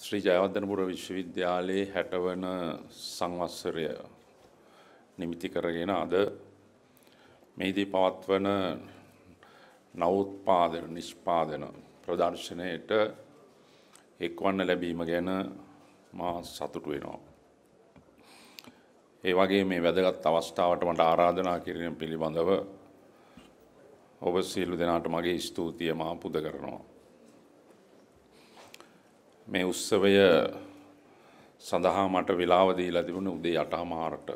ශ්‍රී ජයවර්ධනපුර විශ්වවිද්‍යාලයේ හැටවන සංවස්සරය නිමිති කරගෙන අද මෙහිදී පවත්වන නවෝත්පාදන නිෂ්පාදන ප්‍රදර්ශනයට එක්වන්න ලැබීම ගැන මා සතුටු වෙනවා. ඒ වගේ මේ වැදගත් අවස්ථාවට මට ආරාධනා කිරීම පිළිබඳව ඔබ සියලු දෙනාට මගේ ස්තුතිය මා පුද කරනවා. මේ උත්සවය සඳහා මට වෙලාව දීලා තිබුණ උදේ 8:00ට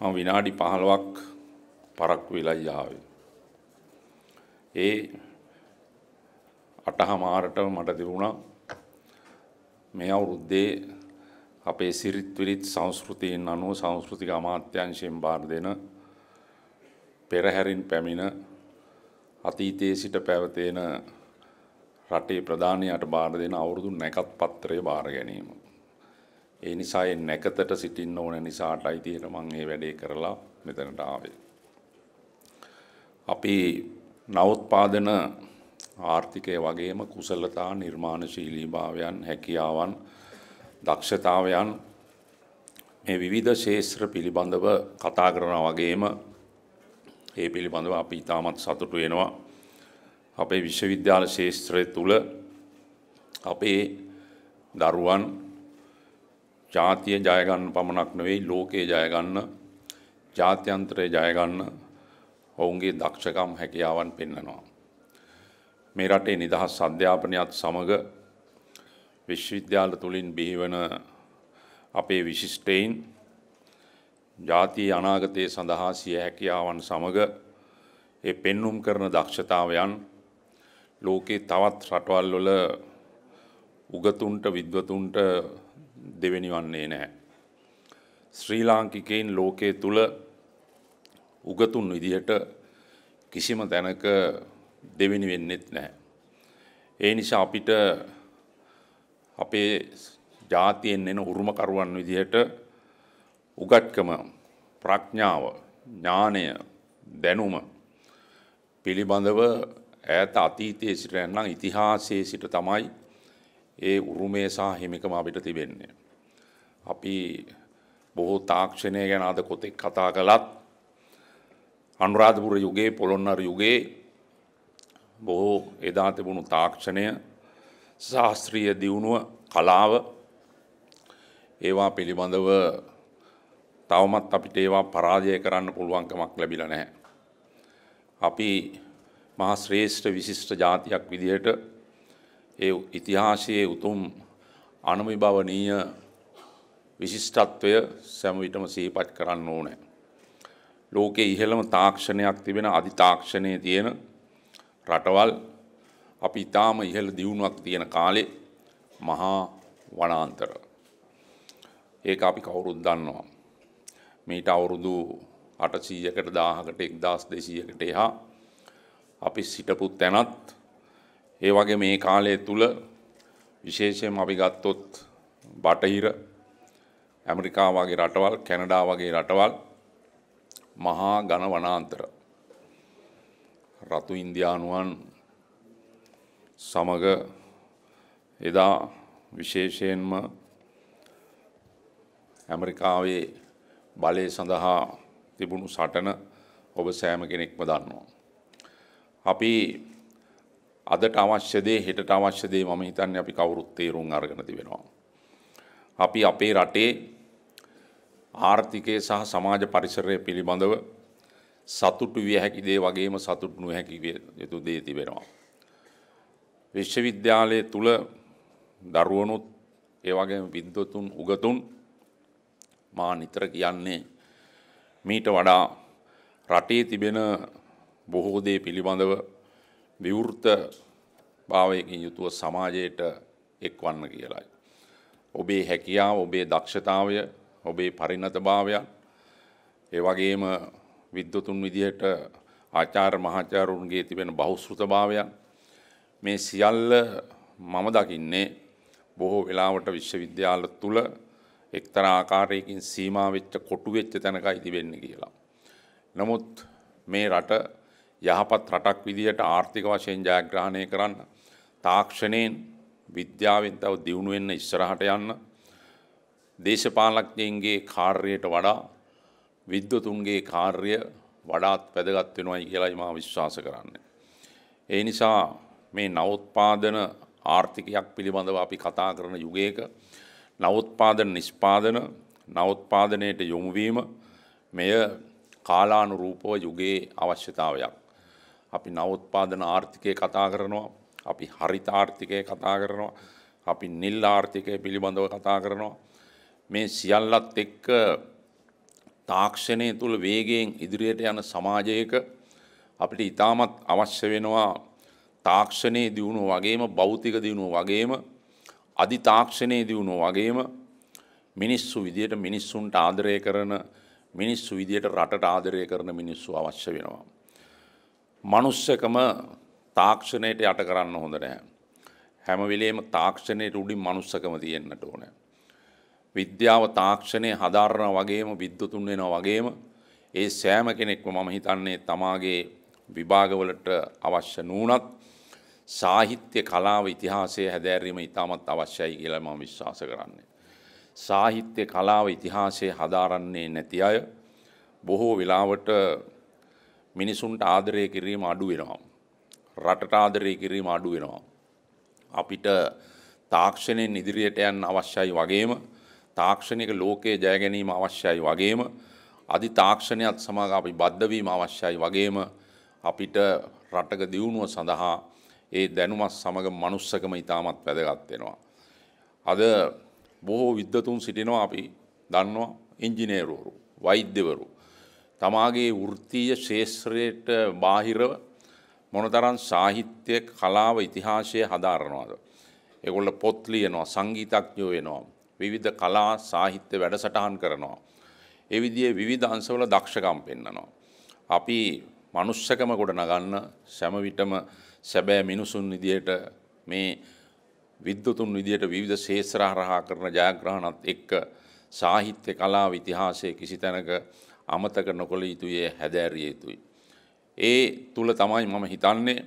මම විනාඩි 15ක් පරක් වෙලා ආවේ. ඒ 8:00ට මට තිබුණා මේ අවුරුද්දේ අපේ සිරිත් විරිත් සංස්කෘතියෙන් අනුව සංස්කෘතික අමාත්‍යංශයෙන් බාර දෙන පෙරහැරින් පැමිණ අතීතයේ සිට පැවතෙන රටේ ප්‍රධානයට බාර දෙන අවුරුදු නැකත් පත්‍රය බාර ගැනීම. ඒ නිසා ඒ නැකතට සිටින්න ඕන නිසාට අයිතියට මං ඒ වැඩේ කරලා මෙතනට ආවේ. අපි නවෝත්පාදන ආර්ථිකය වගේම කුසලතා නිර්මාණශීලී භාවයන් හැකියාවන් දක්ෂතාවයන් මේ විවිධ ශේෂත්‍ර පිළිබඳව කතා කරනවා වගේම ඒ පිළිබඳව අපි ඉතාමත් සතුටු වෙනවා අපේ විශ්වවිද්‍යාල ශේෂත්‍රය තුළ අපේ දරුවන් ජාතිය ජයගන්න පමණක් නෙවෙයි ලෝකයේ ජයගන්න ජාත්‍යන්ත්‍රය ජයගන්න ඔවුන්ගේ දක්ෂකම් හැකියාවන් පෙන්නනවා. මේ රටේ නිදහස් අධ්‍යාපනයත් සමඟ විශ්වවිද්‍යාල තුළින් බිහිවන අපේ විශිෂ්ටයින් ජාතිය අනාගතය සඳහා සිය හැකියාවන් සමඟ ඒ පෙන්නුම් කරන දක්ෂතාවයන් ලෝකේ තවත් රටවල් වල උගතුන්ට විද්වතුන්ට දෙවෙනි වන්නේ නැහැ. ශ්‍රී ලාංකිකයින් ලෝකයේ තුල උගතුන් විදිහට කිසිම තැනක දෙවෙනි වෙන්නෙත් නැහැ. ඒ නිසා අපිට අපේ ජාතියෙන් එන උරුමකරුවන් විදිහට උගත්කම ප්‍රඥාව ඥානය දැනුම පිළිබඳව ඈත අතීතයේ සිට නැත්නම් ඉතිහාසයේ සිට තමයි ඒ උරුමය සහ හිමිකම අපිට තිබෙන්නේ. අපි බොහෝ තාක්ෂණය ගැන අද කොතෙක් කතා කළත් අනුරාධපුර යුගයේ පොළොන්නර යුගයේ බොහෝ එදා තිබුණු තාක්ෂණය ශාස්ත්‍රීය දියුණුව කලාව ඒවා පිළිබඳව තවමත් අපිට ඒවා පරාජය කරන්න පුළුවන්කමක් ලැබිලා නැහැ. අපි මහා ශ්‍රේෂ්ඨ විශිෂ්ට ජාතියක් විදිහට ඒ ඉතිහාසයේ උතුම් අනුවිභවනීය විශිෂ්ටත්වය සෑම විටම සිහිපත් කරන්න ඕනේ. ලෝකයේ ඉහළම තාක්ෂණයක් තිබෙන අධි තාක්ෂණයේ තියෙන රටවල් අපි ඊටාම ඉහළ දියුණුවක් තියෙන කාලේ මහා වනාන්තර. ඒක අපි කවුරුත් දන්නවා. මේට අවුරුදු 800කට 1000කට 1200කට එහා අපි සිටපු තැනත් ඒ වගේ මේ කාලය තුළ විශේෂයෙන් අපි ගත්තොත් බටහිර ඇමරිකා වගේ රටවල් කැනඩා වගේ රටවල් මහා ඝන වනාන්තර රතු ඉන්දියානුවන් සමග එදා විශේෂයෙන්ම ඇමරිකාවේ බලය සඳහා තිබුණු සටන ඔබ සෑම කෙනෙක්ම දන්නවා. අපි අදට අවශ්‍ය දේ හෙටට අවශ්‍ය දේ මම හිතන්නේ අපි කවුරුත් තේරුම් අරගෙන තිබෙනවා. අපි අපේ රටේ ආර්ථිකය සහ සමාජ පරිසරය පිළිබඳව සතුටු විය හැකි දේ වගේම සතුටු නොහැකි විය යුතු දේ තිබෙනවා. විශ්වවිද්‍යාලය තුල දරුවනුත් ඒ වගේම විද්වතුන් උගතුන් මා නිතර කියන්නේ මීට වඩා රටේ තිබෙන බොහෝ දේ පිළිබඳව විවෘත භාවයකින් යුතුව සමාජයට එක්වන්න කියලායි. ඔබේ හැකියාව ඔබේ දක්ෂතාවය ඔබේ පරිණතභාවයක් ඒ වගේම විද්වතුන් විදිහට ආචාර මහාචාරුන්ගේ තිබෙන බෞස්ෘතභාවයක් මේ සියල්ල මම දකින්නේ බොහෝ වෙලාවට විශ්වවිද්‍යාල තුළ එක්තරා ආකාරයකින් සීමාවෙච්ච කොටු වෙච්ච තැනකයි තිබෙන්නේ කියලා. නමුත් මේ රට යහපත් රටක් විදිහට ආර්ථික වශයෙන් ජයග්‍රහණය කරන්න තාක්ෂණයෙන් විද්‍යාවෙන් තව දියුණු වෙන්න ඉස්සරහට යන්න දේශපාලඥයන්ගේ කාර්යයට වඩා විද්වතුන්ගේ කාර්ය වඩාත් වැදගත් වෙනවයි කියලා මම විශ්වාස කරන්නේ. ඒ නිසා මේ නවෝත්පාදන ආර්ථිකයක් පිළිබඳව අපි කතා කරන යුගයක නවෝත්පාදන නිෂ්පාදන නවෝත්පාදනයට යොමුවීම මෙය කාලානුරූපව යුගයේ අවශ්‍යතාවයක්. අපි නවත්පාදන ආර්ථිකය කතා කරනවා අපි හරිත ආර්ථිකය කතා කරනවා අපි නිල් ආර්ථිකය පිළිබඳව කතා කරනවා මේ සියල්ලත් එක්ක තාක්ෂණය තුළ වේගයෙන් ඉදිරියට යන සමාජයක අපිට ඉතාමත් අවශ්‍ය වෙනවා තාක්ෂණයේ දියුණුව වගේම භෞතික දියුණුව වගේම අධි තාක්ෂණයේ දියුණුව වගේම මිනිස්සු විදියට මිනිස්සුන්ට ආදරය කරන මිනිස්සු විදියට රටට ආදරය කරන මිනිස්සු අවශ්‍ය වෙනවා. මනුස්සකම තාක්ෂණයට යට කරන්න හොඳ නැහැ. හැම වෙලේම තාක්ෂණයට උඩින් මනුස්සකම තියෙන්නට ඕනේ. විද්‍යාව තාක්ෂණය හදාරණ වගේම විද්‍යතුන් වෙන වගේම ඒ සෑම කෙනෙක්ම මම හිතන්නේ තමාගේ විභාගවලට අවශ්‍ය නූනත් සාහිත්‍ය කලාව ඉතිහාසය හැදෑරීම ඉතාමත් අවශ්‍යයි කියලා මම විශ්වාස කරන්නේ. සාහිත්‍ය කලාව ඉතිහාසය හදාරන්නේ නැති අය බොහෝ වෙලාවට මිනිසුන්ට ආදරය කිරීම අඩු වෙනවා. රටට ආදරය කිරීම අඩු වෙනවා. අපිට තාක්ෂණයෙන් ඉදිරියට යන්න අවශ්‍යයි වගේම තාක්ෂණික ලෝකයේ ජයගැනීම අවශ්‍යයි වගේම අධි තාක්ෂණයත් සමඟ අපි බද්ධවීම අවශ්‍යයි වගේම අපිට රටක දියුණුව සඳහා ඒ දැනුමත් සමඟ මනුස්සකම ඉතාමත් වැදගත්වෙනවා. අද බොහෝ විද්වතුන් සිටිනවා අපි දන්නවා ඉංජිනේරුවරු වෛද්‍යවරු තමාගේ වෘත්තීය ශේෂත්‍රයට බාහිරව මොනතරන් සාහිත්‍ය කලාව ඉතිහාශය හදාරනවාද. එකොල්ල පොත් ලියනවා සංගීතඥයෝ වෙනවා. විවිධ කලා සාහිත්‍ය වැඩසටහන් කරනවා. එවිදිේ විවිධ අංශවල දක්ෂකම් පෙන්න්නනවා. අපි මනුෂ්‍යකම ගොඩ නගන්න සැමවිටම සැබෑ මිනිසුන් විදියට මේ විද්වතුන් විදියට විවිධ ශේෂ්‍රහරහා කරන ජයග්‍රහණත් එක්ක සාහිත්‍ය කලා විතිහාසය කිසි තැනක අමතක නොකොළ යුතුයේ හැදෑරිය යුතුයි. ඒ තුළ තමයි මම හිතන්නේ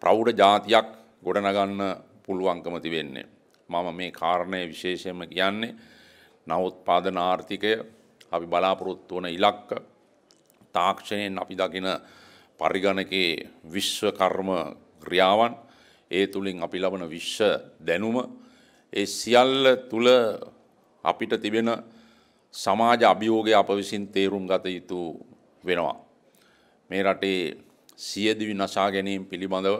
ප්‍රෞඩ ජාතියක් ගොඩනගන්න පුළුවන්කමති වෙන්නේ. මම මේ කාරණය විශේෂයම කියන්නේ නවොත්පාදන ආර්ථිකය අපි බලාපොරොත්තු වන ඉලක්ක තාක්ෂණයෙන් අපි දකින පරිගණකේ විශ්වකර්ම ක්‍රියාවන් ඒ තුළින් අපි ලබන විශ්ව දැනුම ඒ සියල්ල තුළ අපිට තිබෙන සමාජ අභියෝගය අප විසින් තේරුම් ගත යුතු වෙනවා. මේ රටේ සියදිවි නසා ගැනීම් පිළිබඳව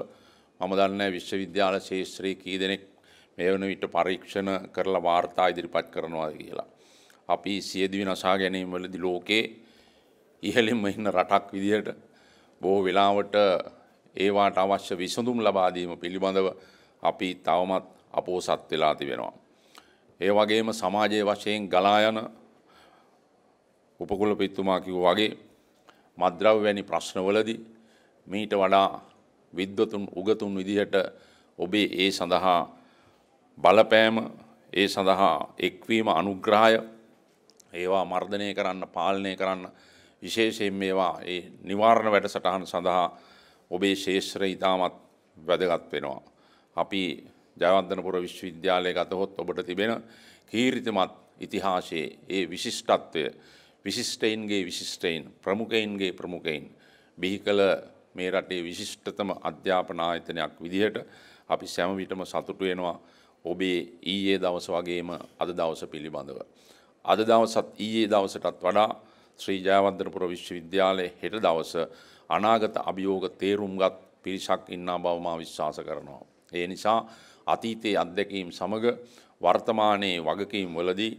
මම දන්න විශ්වවිද්‍යාල ශේෂත්‍රයේ කී දෙනෙක් මේ වන විට පරීක්ෂණ කරලා වාර්තා ඉදිරිපත් කරනවා කියලා. අපි සියදිවි නසා ගැනීම් වලදි ලෝකේ ඉහළින්ම ඉන්න රටක් විදිහට බොහෝ වෙලාවට ඒවාට අවශ්‍ය විසඳුම් ලබා දීම පිළිබඳව අපි තවමත් අපෝසත් වෙලා තිබෙනවා. ඒ වගේම සමාජයේ වශයෙන් ගලා යන උපකුලපිත්තුමා කිව් වගේ මද්‍රව් වැනි ප්‍රශ්නවලදි මීට වඩා විද්වතුන් උගතුන් විදිහට ඔබේ ඒ සඳහා බලපෑම ඒ සඳහා එක්වීම අනුග්‍රහය ඒවා මර්ධනය කරන්න පාලනය කරන්න විශේෂයෙන් මේවා ඒ නිවාරණ වැඩසටහන සඳහා ඔබේ ශේෂත්‍ර ඉතාමත් වැදගත් වෙනවා. අපි ජයවන්දනපුර විශ්වවිද්‍යාලය ගතහොත් ඔබට තිබෙන කීර්තිමත් ඉතිහාසයේ ඒ විශිෂ්ටත්වය විශිෂ්ටයින්ගේ විශිෂ්ටයින් ප්‍රමුඛයින්ගේ ප්‍රමුඛයින් බිහි කළ මේ රටේ විශිෂ්ටතම අධ්‍යාපන ආයතනයක් විදිහට අපි සෑම විටම සතුටු වෙනවා ඔබේ ඊයේ දවස වගේම අද දවස පිළිබඳව. අද දවසත් ඊයේ දවසටත් වඩා ශ්‍රී ජයවන්දනපුර විශ්වවිද්‍යාලයේ හෙට දවස අනාගත අභියෝග තේරුම්ගත් පිරිසක් ඉන්නා බව මා විශ්වාස කරනවා. ඒ නිසා අතීතයේ අත්දැකීම් සමග වර්තමානයේ වගකීම් වලදී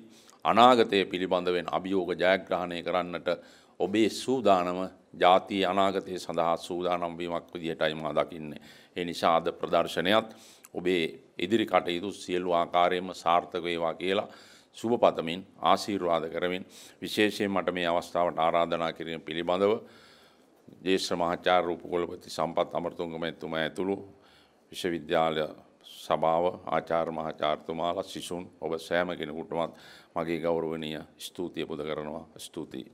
අනාගතය පිළිබඳවෙන් අභියෝග ජයග්‍රහණය කරන්නට ඔබේ සූදානම ජාතිය අනාගතය සඳහා සූදානම් වීමක් විදිහටයි මා දකින්නේ. ඒ නිසා අද ප්‍රදර්ශනයත් ඔබේ ඉදිරි කටයුතු සියලු ආකාරයෙන්ම සාර්ථක වේවා කියලා සුබ පතමින් ආශීර්වාද කරමින් විශේෂයෙන් මට මේ අවස්ථාවට ආරාධනා කිරීම පිළිබඳව ජේෂ්ඨ මහාචාර්ය රූපකුලපති සම්පත් අමරතුංග මැතිතුමා ඇතුළු විශ්වවිද්‍යාල සභාව ආචාර් මහාචාර්තුමාලා සිසුන් ඔබ සෑම කෙනෙකුටමත් මගේ ගෞරවනීය ස්තුතිය පුද කරනවා ස්තුතියි